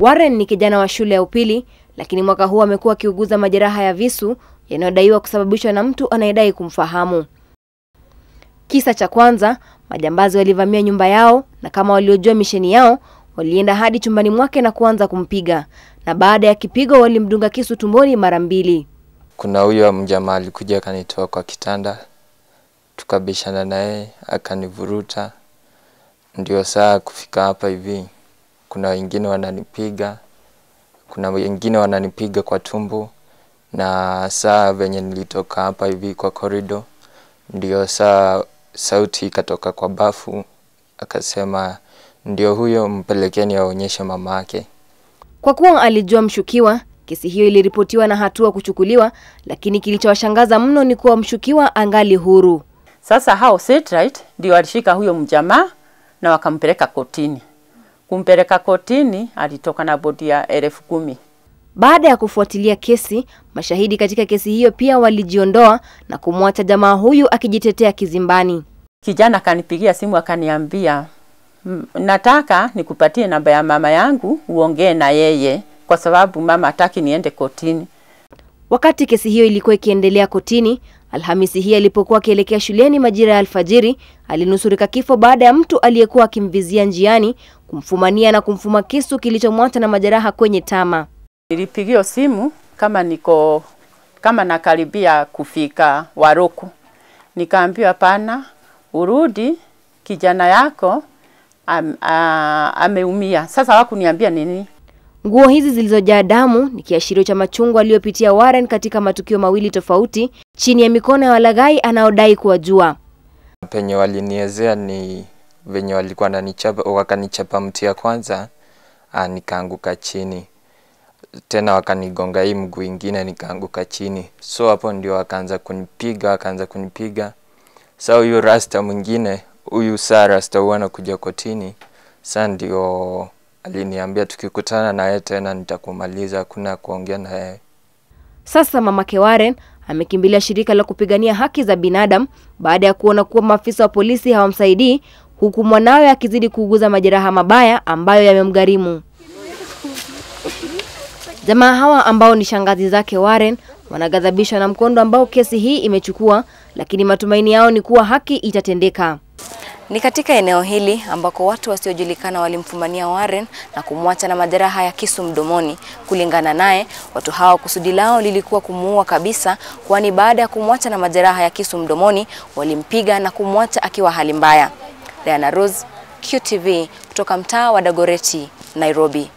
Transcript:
Warren ni kijana wa shule ya upili, lakini mwaka huu amekuwa akiuguza majeraha ya visu yanayodaiwa kusababishwa na mtu anayedai kumfahamu. Kisa cha kwanza, majambazi walivamia nyumba yao na kama waliojua misheni yao, walienda hadi chumbani mwake na kuanza kumpiga, na baada ya kipigo walimdunga kisu tumboni mara mbili. Kuna huyo mjamaa alikuja akanitoa kwa kitanda, tukabishana naye akanivuruta, ndio saa kufika hapa hivi kuna wengine wananipiga, kuna wengine wananipiga kwa tumbu, na saa venye nilitoka hapa hivi kwa korido, ndio saa sauti ikatoka kwa bafu, akasema ndio huyo, mpelekeni aonyeshe mama yake. Kwa kuwa alijua mshukiwa, kesi hiyo iliripotiwa na hatua kuchukuliwa, lakini kilichowashangaza mno ni kuwa mshukiwa angali huru. Sasa hao Setrite ndio alishika huyo mjamaa na wakampeleka kotini kumpeleka kotini, alitoka na bodi ya elfu kumi. Baada ya kufuatilia kesi, mashahidi katika kesi hiyo pia walijiondoa na kumwacha jamaa huyu akijitetea kizimbani. Kijana akanipigia simu akaniambia, nataka nikupatie namba ya mama yangu uongee na yeye, kwa sababu mama hataki niende kotini. Wakati kesi hiyo ilikuwa ikiendelea kotini, Alhamisi hii alipokuwa akielekea shuleni majira ya alfajiri, alinusurika kifo baada ya mtu aliyekuwa akimvizia njiani kumfumania na kumfuma kisu kilichomwata na majeraha kwenye tama. Nilipigiwa simu kama niko kama nakaribia kufika Waruku, nikaambiwa hapana, urudi, kijana yako ameumia. Sasa wakuniambia nini? Nguo hizi zilizojaa damu ni kiashirio cha machungu aliyopitia Warren katika matukio mawili tofauti chini ya mikono ya walaghai anaodai kuwajua. Penye waliniezea ni venye walikuwa wananichapa, wakanichapa mti ya kwanza ah, nikaanguka chini, tena wakanigonga hii mguu ingine nikaanguka chini, so hapo ndio wakaanza kunipiga, wakaanza kunipiga. Sa huyu rasta mwingine, huyu saa rasta huwa anakuja kotini, sa ndio aliniambia tukikutana naye tena nitakumaliza, hakuna kuongea naye. Sasa mama Kewaren amekimbilia shirika la kupigania haki za binadamu baada ya kuona kuwa maafisa wa polisi hawamsaidii, huku mwanawe akizidi kuuguza majeraha mabaya ambayo yamemgharimu. Jamaa hawa ambao ni shangazi zake Warren wanagadhabishwa na mkondo ambao kesi hii imechukua, lakini matumaini yao ni kuwa haki itatendeka. Ni katika eneo hili ambako watu wasiojulikana walimfumania Warren na kumwacha na majeraha ya kisu mdomoni. Kulingana naye, watu hao kusudi lao lilikuwa kumuua kabisa, kwani baada ya kumwacha na majeraha ya kisu mdomoni, walimpiga na kumwacha akiwa hali mbaya. Diana Rose, QTV, kutoka mtaa wa Dagoretti, Nairobi.